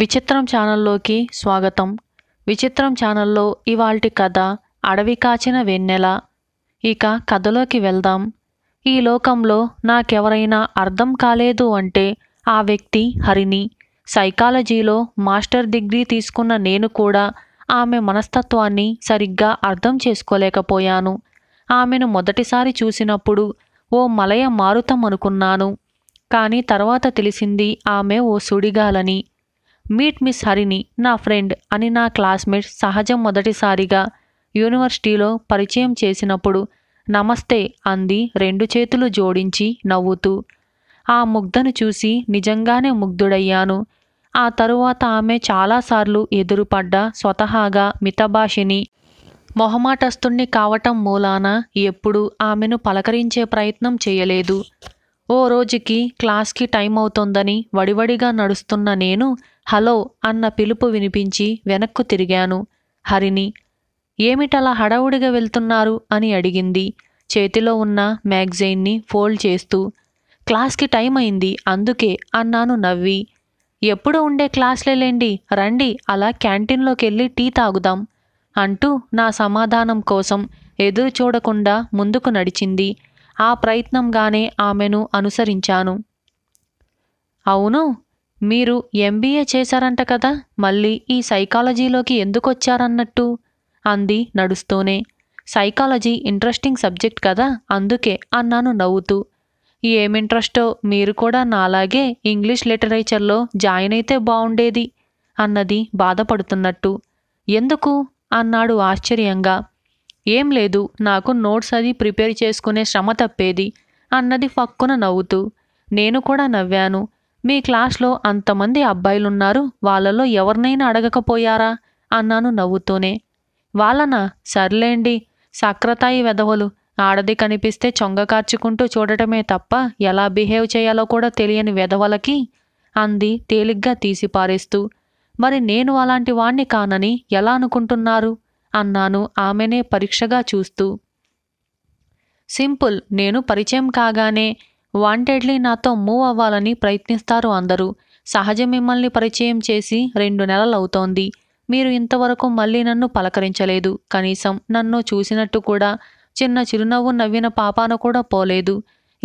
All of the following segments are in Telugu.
విచిత్రం ఛానల్లోకి స్వాగతం విచిత్రం ఛానల్లో ఇవాల్టి కథ అడవి కాచిన వెన్నెల ఇక కథలోకి వెళ్దాం ఈ లోకంలో నాకెవరైనా అర్థం కాలేదు అంటే ఆ వ్యక్తి హరిణి సైకాలజీలో మాస్టర్ డిగ్రీ తీసుకున్న నేను కూడా ఆమె మనస్తత్వాన్ని సరిగ్గా అర్థం చేసుకోలేకపోయాను ఆమెను మొదటిసారి చూసినప్పుడు ఓ మలయ మారుతం అనుకున్నాను కానీ తర్వాత తెలిసింది ఆమె ఓ సుడిగాలని మీట్ మిస్ హరిని నా ఫ్రెండ్ అని నా క్లాస్మేట్ సహజం మొదటిసారిగా యూనివర్సిటీలో పరిచయం చేసినప్పుడు నమస్తే అంది రెండు చేతులు జోడించి నవ్వుతూ ఆ ముగ్ధను చూసి నిజంగానే ముగ్ధుడయ్యాను ఆ తరువాత ఆమె చాలాసార్లు ఎదురుపడ్డ స్వతహాగా మితభాషిని మొహమాటస్తుణ్ణి కావటం మూలాన ఎప్పుడూ ఆమెను పలకరించే ప్రయత్నం చేయలేదు ఓ రోజుకి క్లాస్కి టైం అవుతోందని వడివడిగా నడుస్తున్న నేను హలో అన్న పిలుపు వినిపించి వెనక్కు తిరిగాను హరిని ఏమిటలా హడావుడిగా వెళ్తున్నారు అని అడిగింది చేతిలో ఉన్న మ్యాగజైన్ని ఫోల్డ్ చేస్తూ క్లాస్కి టైం అయింది అందుకే అన్నాను నవ్వి ఎప్పుడు ఉండే క్లాస్లేండి రండి అలా క్యాంటీన్లోకి వెళ్ళి టీ తాగుదాం అంటూ నా సమాధానం కోసం ఎదురు చూడకుండా ముందుకు నడిచింది ఆ ప్రయత్నంగానే ఆమెను అనుసరించాను అవును మీరు ఎంబీఏ చేశారంట కదా మళ్ళీ ఈ సైకాలజీలోకి ఎందుకు వచ్చారన్నట్టు అంది నడుస్తూనే సైకాలజీ ఇంట్రెస్టింగ్ సబ్జెక్ట్ కదా అందుకే అన్నాను నవ్వుతూ ఏమింట్రెస్టో మీరు కూడా నాలాగే ఇంగ్లీష్ లిటరేచర్లో జాయిన్ అయితే బాగుండేది అన్నది బాధపడుతున్నట్టు ఎందుకు అన్నాడు ఆశ్చర్యంగా ఏం లేదు నాకు నోట్స్ అది ప్రిపేర్ చేసుకునే శ్రమ తప్పేది అన్నది ఫక్కున నవ్వుతూ నేను కూడా నవ్వాను మీ క్లాస్లో అంతమంది అబ్బాయిలున్నారు వాళ్ళలో ఎవరినైనా అడగకపోయారా అన్నాను నవ్వుతూనే వాళ్ళనా సర్లేండి సక్రతాయి వెధవలు ఆడది కనిపిస్తే చొంగ కార్చుకుంటూ చూడటమే తప్ప ఎలా బిహేవ్ చేయాలో కూడా తెలియని వెధవలకి అంది తేలిగ్గా తీసిపారేస్తూ మరి నేను అలాంటి వాణ్ణి కానని ఎలా అనుకుంటున్నారు అన్నాను ఆమెనే పరీక్షగా చూస్తూ సింపుల్ నేను పరిచయం కాగానే వాంటెడ్లీ నాతో మూవ్ అవ్వాలని ప్రయత్నిస్తారు అందరూ సహజ మిమ్మల్ని పరిచయం చేసి రెండు నెలలవుతోంది మీరు ఇంతవరకు మళ్ళీ నన్ను పలకరించలేదు కనీసం నన్ను చూసినట్టు కూడా చిన్న చిరునవ్వు నవ్విన పాపాన కూడా పోలేదు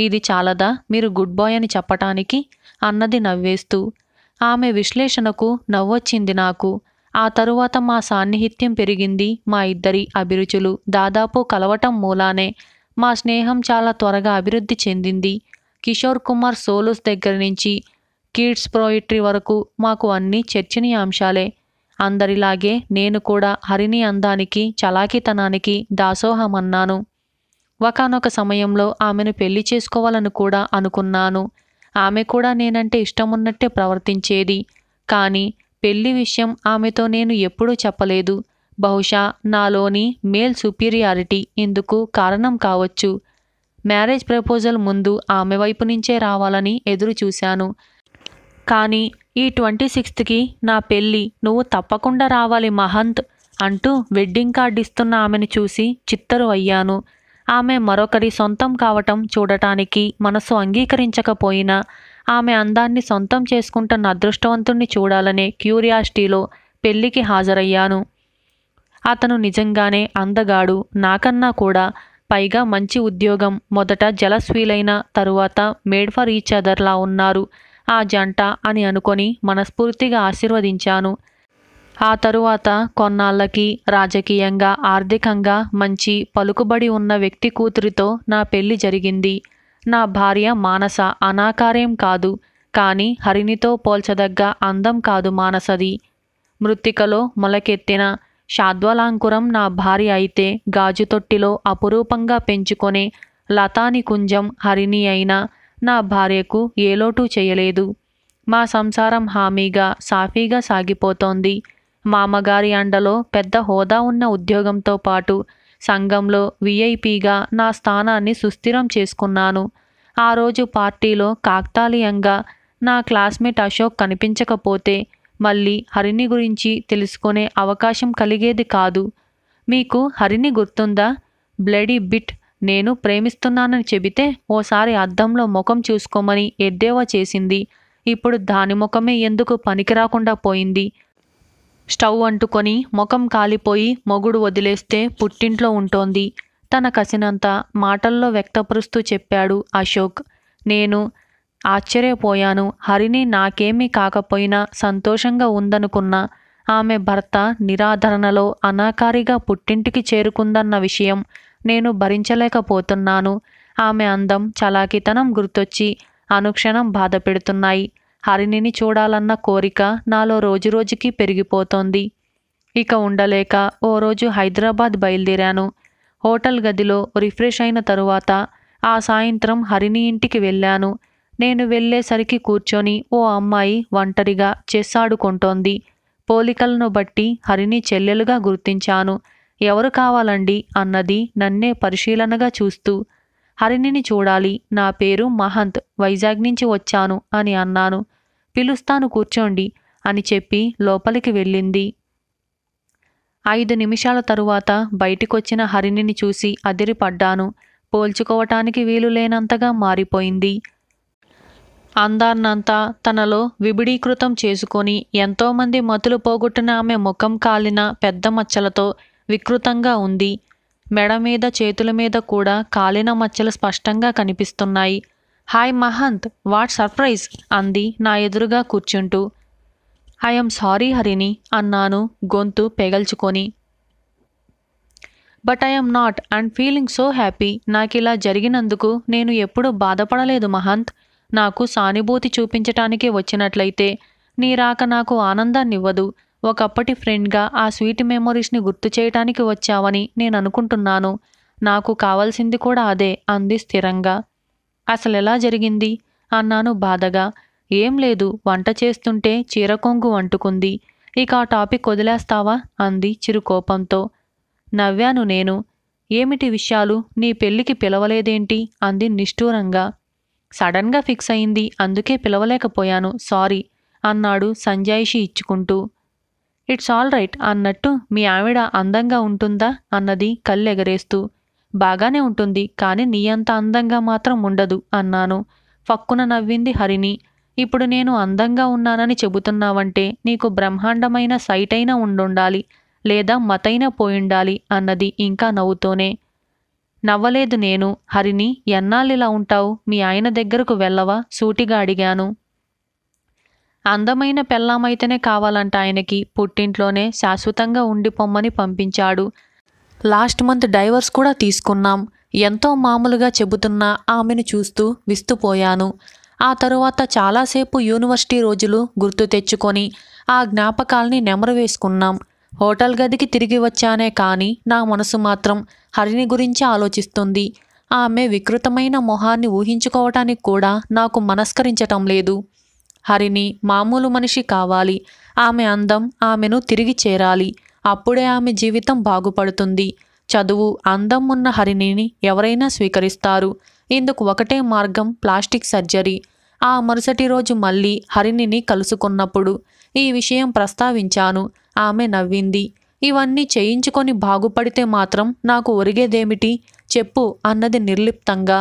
ఇది చాలదా మీరు గుడ్ బాయ్ అని చెప్పటానికి అన్నది నవ్వేస్తూ ఆమె విశ్లేషణకు నవ్వొచ్చింది నాకు ఆ తరువాత మా సాన్నిహిత్యం పెరిగింది మా ఇద్దరి అభిరుచులు దాదాపు కలవటం మూలానే మా స్నేహం చాలా త్వరగా అభివృద్ధి చెందింది కిషోర్ కుమార్ సోలోస్ దగ్గర నుంచి కిడ్స్ పోయిట్రీ వరకు మాకు అన్ని చర్చనీయాంశాలే అందరిలాగే నేను కూడా హరిణి అందానికి చలాకితనానికి దాసోహం అన్నాను ఒకనొక సమయంలో ఆమెను పెళ్లి చేసుకోవాలని కూడా అనుకున్నాను ఆమె కూడా నేనంటే ఇష్టమున్నట్టే ప్రవర్తించేది కానీ పెళ్లి విషయం ఆమెతో నేను ఎప్పుడూ చెప్పలేదు బహుశా నాలోని మేల్ సుపీరియారిటీ ఇందుకు కారణం కావచ్చు మ్యారేజ్ ప్రపోజల్ ముందు ఆమె వైపు నుంచే రావాలని ఎదురు చూశాను కానీ ఈ ట్వంటీ సిక్స్త్కి నా పెళ్ళి నువ్వు తప్పకుండా రావాలి మహంత్ అంటూ వెడ్డింగ్ కార్డు ఇస్తున్న ఆమెను చూసి చిత్తరు అయ్యాను ఆమె మరొకరి సొంతం కావటం చూడటానికి మనసు అంగీకరించకపోయినా ఆమె అందాన్ని సొంతం చేసుకుంటున్న అదృష్టవంతుణ్ణి చూడాలనే క్యూరియాసిటీలో పెళ్లికి హాజరయ్యాను అతను నిజంగానే అందగాడు నాకన్నా కూడా పైగా మంచి ఉద్యోగం మొదట జలస్వీలైన తరువాత మేడ్ ఫర్ ఈచ్ అదర్లా ఉన్నారు ఆ జంట అని అనుకొని మనస్ఫూర్తిగా ఆశీర్వదించాను ఆ తరువాత కొన్నాళ్ళకి రాజకీయంగా ఆర్థికంగా మంచి పలుకుబడి ఉన్న వ్యక్తి కూతురితో నా పెళ్లి జరిగింది నా భార్య మానస అనాకార్యం కాదు కానీ హరిణితో పోల్చదగ్గ అందం కాదు మానసది మృత్తికలో మొలకెత్తిన షాద్వలాంకురం నా భార్య అయితే గాజు తొట్టిలో అపురూపంగా పెంచుకొనే లతాని కుంజం హరిణి అయినా నా భార్యకు ఏలోటు చేయలేదు మా సంసారం హామీగా సాఫీగా సాగిపోతోంది మామగారి అండలో పెద్ద హోదా ఉన్న ఉద్యోగంతో పాటు సంఘంలో విఐపిగా నా స్థానాన్ని సుస్థిరం చేసుకున్నాను ఆ రోజు పార్టీలో కాక్తాళీయంగా నా క్లాస్మేట్ అశోక్ కనిపించకపోతే మళ్ళీ హరిని గురించి తెలుసుకునే అవకాశం కలిగేది కాదు మీకు హరిని గుర్తుందా బ్లడీ బిట్ నేను ప్రేమిస్తున్నానని చెబితే ఓసారి అద్దంలో ముఖం చూసుకోమని ఎద్దేవా చేసింది ఇప్పుడు దాని ముఖమే ఎందుకు పనికిరాకుండా పోయింది స్టవ్ అంటుకొని ముఖం కాలిపోయి మొగుడు వదిలేస్తే పుట్టింట్లో ఉంటోంది తన కసినంత మాటల్లో వ్యక్తపరుస్తూ చెప్పాడు అశోక్ నేను ఆశ్చర్యపోయాను హరిని నాకేమీ కాకపోయినా సంతోషంగా ఉందనుకున్నా ఆమె భర్త నిరాధరణలో అనాకారిగా పుట్టింటికి చేరుకుందన్న విషయం నేను భరించలేకపోతున్నాను ఆమె అందం చలాకితనం గుర్తొచ్చి అనుక్షణం బాధ పెడుతున్నాయి హరిణిని చూడాలన్న కోరిక నాలో రోజురోజుకి పెరిగిపోతోంది ఇక ఉండలేక ఓ రోజు హైదరాబాద్ బయలుదేరాను హోటల్ గదిలో రిఫ్రెష్ అయిన తరువాత ఆ సాయంత్రం హరిణి ఇంటికి వెళ్ళాను నేను వెళ్ళేసరికి కూర్చొని ఓ అమ్మాయి ఒంటరిగా చెస్సాడుకుంటోంది పోలికలను బట్టి హరిని చెల్లెలుగా గుర్తించాను ఎవరు కావాలండి అన్నది నన్నే పరిశీలనగా చూస్తూ హరిణిని చూడాలి నా పేరు మహంత్ వైజాగ్ నుంచి వచ్చాను అని అన్నాను పిలుస్తాను కూర్చోండి అని చెప్పి లోపలికి వెళ్ళింది ఐదు నిమిషాల తరువాత బయటికొచ్చిన హరిణిని చూసి అదిరిపడ్డాను పోల్చుకోవటానికి వీలు లేనంతగా మారిపోయింది అందాన్నంతా తనలో విబిడీకృతం చేసుకొని ఎంతోమంది మతులు పోగొట్టిన ఆమె ముఖం కాలిన పెద్ద మచ్చలతో వికృతంగా ఉంది మెడ మీద చేతుల మీద కూడా కాలిన మచ్చలు స్పష్టంగా కనిపిస్తున్నాయి హాయ్ మహంత్ వాట్ సర్ప్రైజ్ అంది నా ఎదురుగా కూర్చుంటూ ఐఎమ్ సారీ హరిని అన్నాను గొంతు పెగల్చుకొని but I'm not and feeling so happy నాకు ఇలా జరిగినందుకు నేను ఎప్పుడూ బాధపడలేదు మహంత్ నాకు సానుభూతి చూపించటానికే వచ్చినట్లయితే నీ రాక నాకు ఆనందాన్నివ్వదు ఒకప్పటి ఫ్రెండ్గా ఆ స్వీట్ మెమొరీస్ని గుర్తు చేయటానికి వచ్చావని నేను అనుకుంటున్నాను నాకు కావాల్సింది కూడా అదే అంది స్థిరంగా అసలు ఎలా జరిగింది అన్నాను బాధగా ఏం లేదు వంట చేస్తుంటే చీరకొంగు అంటుకుంది ఇక ఆ టాపిక్ వదిలేస్తావా అంది చిరుకోపంతో నవ్వాను నేను ఏమిటి విషయాలు నీ పెళ్లికి పిలవలేదేంటి అంది నిష్ఠూరంగా సడన్గా ఫిక్స్ అయింది అందుకే పిలవలేకపోయాను సారీ అన్నాడు సంజాయిషి ఇచ్చుకుంటూ ఇట్స్ ఆల్ రైట్ అన్నట్టు మీ ఆవిడ అందంగా ఉంటుందా అన్నది కళ్ళెగరేస్తూ బాగానే ఉంటుంది కానీ నీ అంత అందంగా మాత్రం ఉండదు అన్నాను ఫక్కున నవ్వింది హరిణి ఇప్పుడు నేను అందంగా ఉన్నానని చెబుతున్నావంటే నీకు బ్రహ్మాండమైన సైట్ అయినా ఉండుండాలి లేదా మతైనా పోయిండాలి అన్నది ఇంకా నవ్వుతోనే నవ్వలేదు నేను హరిని ఎన్నాళ్ళిలా ఉంటావు మీ ఆయన దగ్గరకు వెళ్ళవా సూటిగా అడిగాను అందమైన పెళ్ళామైతేనే కావాలంట ఆయనకి పుట్టింట్లోనే శాశ్వతంగా ఉండిపోమ్మని పంపించాడు లాస్ట్ మంత్ డైవర్స్ కూడా తీసుకున్నాం ఎంతో మామూలుగా చెబుతున్నా ఆమెను చూస్తూ విస్తుపోయాను ఆ తరువాత చాలాసేపు యూనివర్సిటీ రోజులు గుర్తు తెచ్చుకొని ఆ జ్ఞాపకాల్ని నెమరు వేసుకున్నాం హోటల్ గదికి తిరిగి వచ్చానే కానీ నా మనసు మాత్రం హరిని గురించి ఆలోచిస్తుంది ఆమె వికృతమైన మొహాన్ని ఊహించుకోవటానికి కూడా నాకు మనస్కరించటం లేదు హరిని మామూలు మనిషి కావాలి ఆమె అందం ఆమెను తిరిగి చేరాలి అప్పుడే ఆమె జీవితం బాగుపడుతుంది చదువు అందం ఉన్న హరిణిని ఎవరైనా స్వీకరిస్తారు ఇందుకు ఒకటే మార్గం ప్లాస్టిక్ సర్జరీ ఆ మరుసటి రోజు మళ్ళీ హరిణిని కలుసుకున్నప్పుడు ఈ విషయం ప్రస్తావించాను ఆమె నవ్వింది ఇవన్నీ చేయించుకొని బాగుపడితే మాత్రం నాకు ఒరిగేదేమిటి చెప్పు అన్నది నిర్లిప్తంగా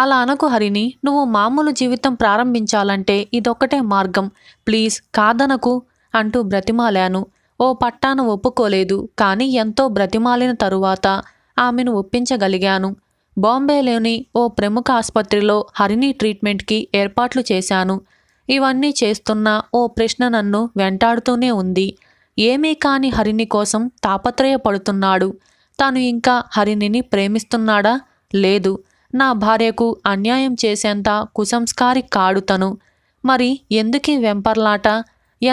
అలా అనకు హరిని నువ్వు మామూలు జీవితం ప్రారంభించాలంటే ఇదొక్కటే మార్గం ప్లీజ్ కాదనకు అంటూ బ్రతిమాలాను ఓ పట్టాను ఒప్పుకోలేదు కానీ ఎంతో బ్రతిమాలిన తరువాత ఆమెను ఒప్పించగలిగాను బాంబేలోని ఓ ప్రముఖ ఆసుపత్రిలో హరిణి ట్రీట్మెంట్కి ఏర్పాట్లు చేశాను ఇవన్నీ చేస్తున్న ఓ ప్రశ్న నన్ను వెంటాడుతూనే ఉంది ఏమీ కాని హరిని కోసం తాపత్రయపడుతున్నాడు తాను ఇంకా హరిణిని ప్రేమిస్తున్నాడా లేదు నా భార్యకు అన్యాయం చేసేంత కుసంస్కారి కాడు తను మరి ఎందుకీ వెంపర్లాట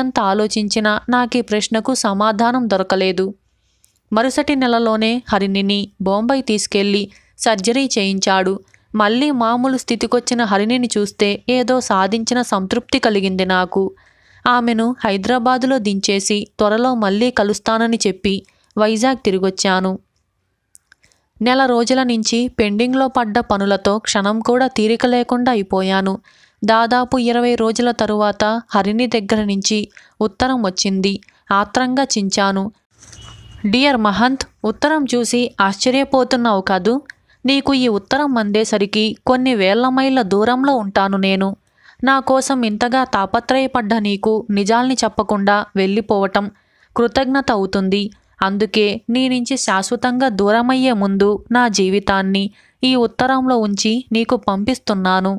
ఎంత ఆలోచించినా నాకీ ప్రశ్నకు సమాధానం దొరకలేదు మరుసటి నెలలోనే హరిణిని బొంబాయి తీసుకెళ్లి సర్జరీ చేయించాడు మళ్ళీ మామూలు స్థితికొచ్చిన హరిణిని చూస్తే ఏదో సాధించిన సంతృప్తి కలిగింది నాకు ఆమెను హైదరాబాదులో దించేసి త్వరలో మళ్ళీ కలుస్తానని చెప్పి వైజాగ్ తిరిగొచ్చాను నెల రోజుల నుంచి పెండింగ్లో పడ్డ పనులతో క్షణం కూడా తీరిక లేకుండా అయిపోయాను దాదాపు ఇరవై రోజుల తరువాత హరిణి దగ్గర నుంచి ఉత్తరం వచ్చింది ఆత్రంగా చించాను డియర్ మహంత్ ఉత్తరం చూసి ఆశ్చర్యపోతున్నావు కాదు నీకు ఈ ఉత్తరం అందేసరికి కొన్ని వేల మైళ్ళ దూరంలో ఉంటాను నేను నా కోసం ఇంతగా తాపత్రయపడ్డ నీకు నిజాల్ని చెప్పకుండా వెళ్ళిపోవటం కృతజ్ఞత అవుతుంది అందుకే నీ నుంచి శాశ్వతంగా దూరమయ్యే ముందు నా జీవితాన్ని ఈ ఉత్తరంలో ఉంచి నీకు పంపిస్తున్నాను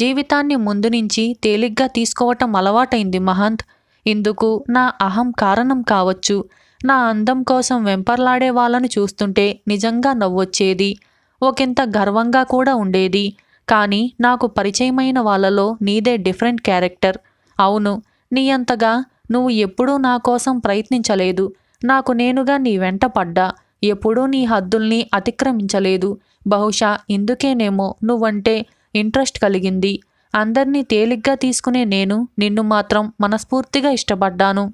జీవితాన్ని ముందు నుంచి తేలిగ్గా తీసుకోవటం అలవాటైంది మహంత్ ఇందుకు నా అహం కారణం కావచ్చు నా అందం కోసం వెంపర్లాడే వాళ్ళను చూస్తుంటే నిజంగా నవ్వొచ్చేది ఒకంత గర్వంగా కూడా ఉండేది కానీ నాకు పరిచయమైన వాళ్ళలో నీదే డిఫరెంట్ క్యారెక్టర్ అవును నీ అంతగా నువ్వు ఎప్పుడూ నా కోసం ప్రయత్నించలేదు నాకు నేనుగా నీ వెంట పడ్డా ఎప్పుడూ నీ హద్దుల్ని అతిక్రమించలేదు బహుశా ఇందుకేనేమో నువ్వంటే ఇంట్రెస్ట్ కలిగింది అందర్నీ తేలిగ్గా తీసుకునే నేను నిన్ను మాత్రం మనస్ఫూర్తిగా ఇష్టపడ్డాను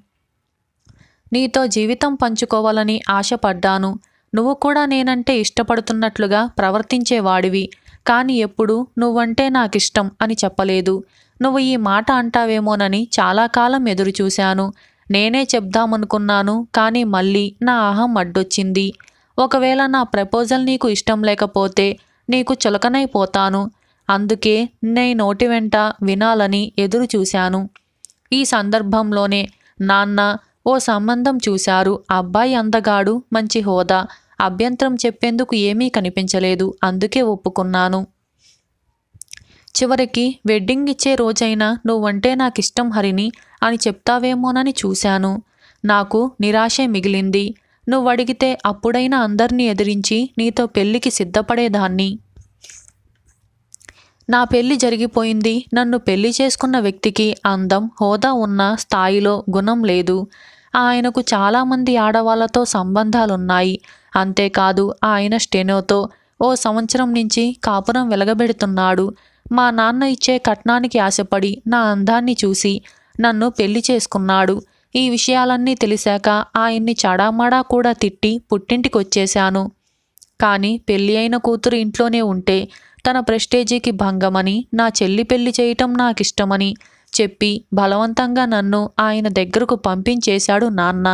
నీతో జీవితం పంచుకోవాలని ఆశపడ్డాను నువ్వు కూడా నేనంటే ఇష్టపడుతున్నట్లుగా ప్రవర్తించేవాడివి కానీ ఎప్పుడు నువ్వంటే నాకిష్టం అని చెప్పలేదు నువ్వు ఈ మాట అంటావేమోనని చాలా కాలం ఎదురుచూశాను నేనే చెప్దామనుకున్నాను కానీ మళ్ళీ నా అహం అడ్డొచ్చింది ఒకవేళ నా ప్రపోజల్ నీకు ఇష్టం లేకపోతే నీకు చులకనైపోతాను అందుకే నే నోటి వెంట వినాలని ఎదురు చూశాను ఈ సందర్భంలోనే నాన్న ఓ సంబంధం చూశారు అబ్బాయి అందగాడు మంచి హోదా అభ్యంతరం చెప్పేందుకు ఏమీ కనిపించలేదు అందుకే ఒప్పుకున్నాను చివరికి వెడ్డింగ్ ఇచ్చే రోజైనా నువ్వంటే నాకు ఇష్టం హరిని అని చెప్తావేమోనని చూశాను నాకు నిరాశే మిగిలింది నువ్వడిగితే అప్పుడైనా అందరినీ ఎదిరించి నీతో పెళ్లికి సిద్ధపడేదాన్ని నా పెళ్లి జరిగిపోయింది నన్ను పెళ్లి చేసుకున్న వ్యక్తికి అందం హోదా ఉన్న స్థాయిలో గుణం లేదు ఆయనకు చాలామంది ఆడవాళ్లతో సంబంధాలున్నాయి అంతేకాదు ఆయన స్టెనోతో ఓ సంవత్సరం నుంచి కాపురం వెలగబెడుతున్నాడు మా నాన్న ఇచ్చే కట్నానికి ఆశపడి నా అందాన్ని చూసి నన్ను పెళ్లి చేసుకున్నాడు ఈ విషయాలన్నీ తెలిసాక ఆయన్ని చడామడా కూడా తిట్టి పుట్టింటికి వచ్చేశాను కానీ పెళ్ళి అయిన కూతురు ఇంట్లోనే ఉంటే తన ప్రెస్టేజీకి భంగమని నా చెల్లి పెళ్లి చేయటం నాకిష్టమని చెప్పి బలవంతంగా నన్ను ఆయన దగ్గరకు పంపించేశాడు నాన్న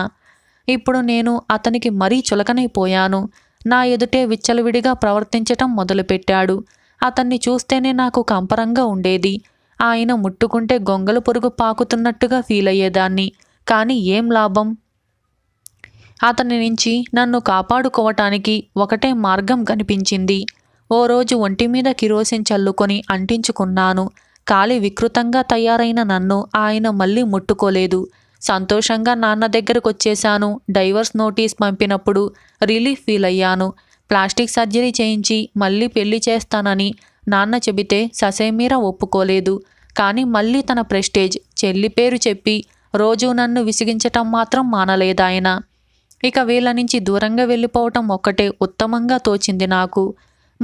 ఇప్పుడు నేను అతనికి మరీ చులకనైపోయాను నా ఎదుటే విచ్చలవిడిగా ప్రవర్తించటం మొదలుపెట్టాడు అతన్ని చూస్తేనే నాకు కంపరంగా ఉండేది ఆయన ముట్టుకుంటే గొంగలు పొరుగు పాకుతున్నట్టుగా ఫీల్ అయ్యేదాన్ని కానీ ఏం లాభం అతని నుంచి నన్ను కాపాడుకోవటానికి ఒకటే మార్గం కనిపించింది ఓ రోజు ఒంటి మీద కిరోసిన్ చల్లుకొని అంటించుకున్నాను కాలి వికృతంగా తయారైన నన్ను ఆయన మళ్ళీ ముట్టుకోలేదు సంతోషంగా నాన్న దగ్గరకు వచ్చేశాను డైవర్స్ నోటీస్ పంపినప్పుడు రిలీఫ్ ఫీల్ అయ్యాను ప్లాస్టిక్ సర్జరీ చేయించి మళ్ళీ పెళ్లి చేస్తానని నాన్న చెబితే ససేమీరా ఒప్పుకోలేదు కానీ మళ్ళీ తన ప్రెస్టేజ్ చెల్లి పేరు చెప్పి రోజు నన్ను విసిగించటం మాత్రం మానలేదాయన ఇక వీళ్ళ నుంచి దూరంగా వెళ్ళిపోవటం ఒక్కటే ఉత్తమంగా తోచింది నాకు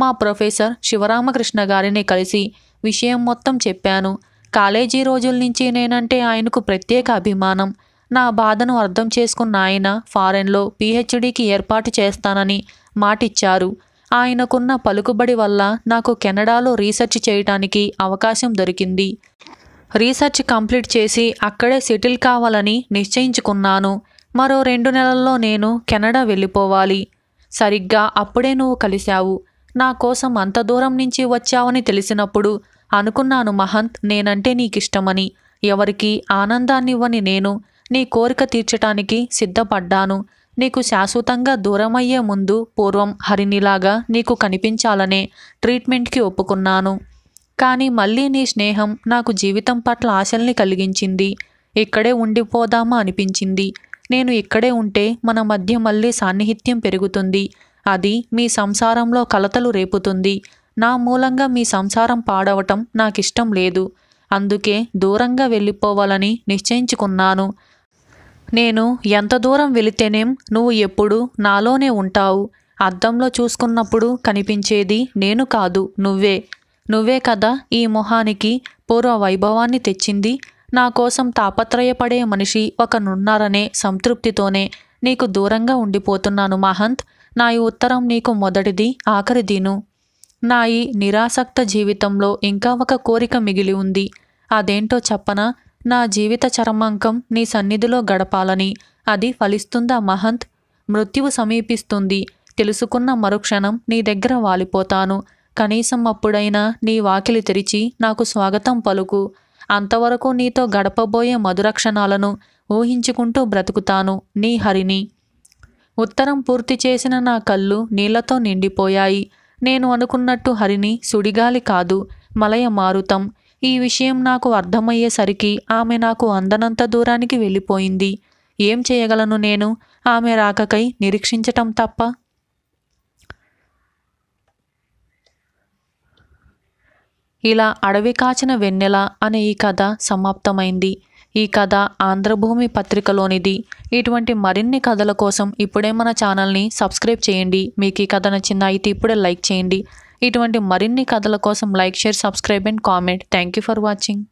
మా ప్రొఫెసర్ శివరామకృష్ణ గారిని కలిసి విషయం మొత్తం చెప్పాను కాలేజీ రోజుల నుంచి నేనంటే ఆయనకు ప్రత్యేక అభిమానం నా బాధను అర్థం చేసుకున్న ఆయన ఫారెన్లో పీహెచ్డీకి ఏర్పాటు చేస్తానని మాటిచ్చారు ఆయనకున్న పలుకుబడి వల్ల నాకు కెనడాలో రీసెర్చ్ చేయటానికి అవకాశం దొరికింది రీసెర్చ్ కంప్లీట్ చేసి అక్కడే సెటిల్ కావాలని నిశ్చయించుకున్నాను మరో రెండు నెలల్లో నేను కెనడా వెళ్ళిపోవాలి సరిగ్గా అప్పుడే నువ్వు కలిశావు నా కోసం అంత దూరం నుంచి వచ్చావని తెలిసినప్పుడు అనుకున్నాను మహంత్ నేనంటే నీకిష్టమని ఎవరికి ఆనందాన్నివ్వని నేను నీ కోరిక తీర్చటానికి సిద్ధపడ్డాను నీకు శాశ్వతంగా దూరమయ్యే ముందు పూర్వం హరినిలాగా నీకు కనిపించాలనే ట్రీట్మెంట్కి ఒప్పుకున్నాను కానీ మళ్ళీ నీ స్నేహం నాకు జీవితం పట్ల ఆశల్ని కలిగించింది ఇక్కడే ఉండిపోదామా అనిపించింది నేను ఇక్కడే ఉంటే మన మధ్య మళ్ళీ సాన్నిహిత్యం పెరుగుతుంది అది మీ సంసారంలో కలతలు రేపుతుంది నా మూలంగా మీ సంసారం పాడవటం నాకిష్టం లేదు అందుకే దూరంగా వెళ్ళిపోవాలని నిశ్చయించుకున్నాను నేను ఎంత దూరం వెళితేనేం నువ్వు ఎప్పుడు నాలోనే ఉంటావు అద్దంలో చూసుకున్నప్పుడు కనిపించేది నేను కాదు నువ్వే నువ్వే కదా ఈ మొహానికి పూర్వ వైభవాన్ని తెచ్చింది నా కోసం తాపత్రయపడే మనిషి ఒకనున్నారనే సంతృప్తితోనే నీకు దూరంగా ఉండిపోతున్నాను మహంత్ నా ఈ ఉత్తరం నీకు మొదటిది ఆఖరిదీను నా ఈ నిరాసక్త జీవితంలో ఇంకా ఒక కోరిక మిగిలి ఉంది అదేంటో చెప్పనా నా జీవిత చరమాంకం నీ సన్నిధిలో గడపాలని అది ఫలిస్తుందా మహంత్ మృత్యువు సమీపిస్తుంది తెలుసుకున్న మరుక్షణం నీ దగ్గర వాలిపోతాను కనీసం అప్పుడైనా నీ వాకిలి తెరిచి నాకు స్వాగతం పలుకు అంతవరకు నీతో గడపబోయే మధురక్షణాలను ఊహించుకుంటూ బ్రతుకుతాను నీ హరిని ఉత్తరం పూర్తి చేసిన నా కళ్ళు నీళ్లతో నిండిపోయాయి నేను అనుకున్నట్టు హరిని సుడిగాలి కాదు మలయ మారుతం ఈ విషయం నాకు అర్థమయ్యేసరికి ఆమె నాకు అందనంత దూరానికి వెళ్ళిపోయింది ఏం చేయగలను నేను ఆమె రాకకై నిరీక్షించటం తప్ప ఇలా అడవి కాచిన వెన్నెల అనే ఈ కథ సమాప్తమైంది ఈ కథ ఆంధ్రభూమి పత్రికలోనిది ఇటువంటి మరిన్ని కథల కోసం ఇప్పుడే మన ఛానల్ని సబ్స్క్రైబ్ చేయండి మీకు ఈ కథ నచ్చింది అయితే ఇప్పుడే లైక్ చేయండి ఇటువంటి మరిన్ని కథల కోసం like share subscribe and comment thank you for watching